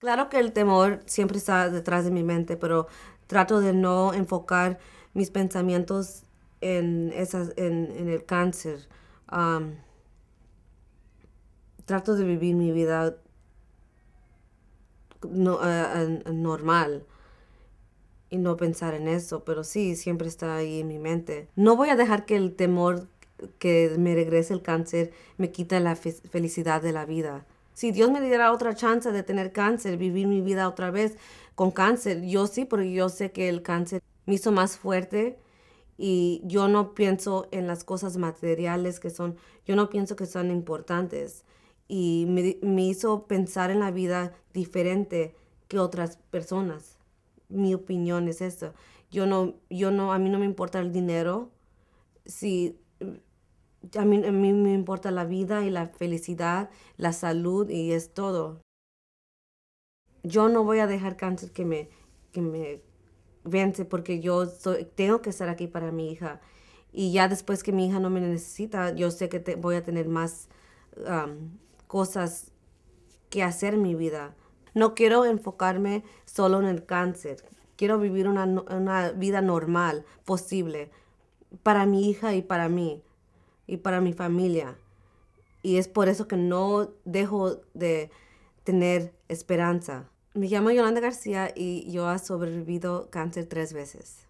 Claro que el temor siempre está detrás de mi mente, pero trato de no enfocar mis pensamientos en, el cáncer. trato de vivir mi vida eh, normal y no pensar en eso, pero sí, siempre está ahí en mi mente. No voy a dejar que el temor que me regrese el cáncer me quita la felicidad de la vida. Si Dios me diera otra chance de tener cáncer, vivir mi vida otra vez con cáncer, yo sí, porque yo sé que el cáncer me hizo más fuerte y yo no pienso en las cosas materiales que son, yo no pienso que son importantes y me, hizo pensar en la vida diferente que otras personas. Mi opinión es eso. Yo no, yo no, a mí no me importa el dinero. Si a mí, me importa la vida y la felicidad, la salud y es todo. Yo no voy a dejar cáncer que me, me vence porque yo tengo que estar aquí para mi hija. Y ya después que mi hija no me necesita, yo sé que voy a tener más cosas que hacer en mi vida. No quiero enfocarme solo en el cáncer. Quiero vivir una, una vida normal, posible, para mi hija y para mí y para mi familia. Y es por eso que no dejo de tener esperanza. Me llamo Yolanda García y yo he sobrevivido cáncer tres veces.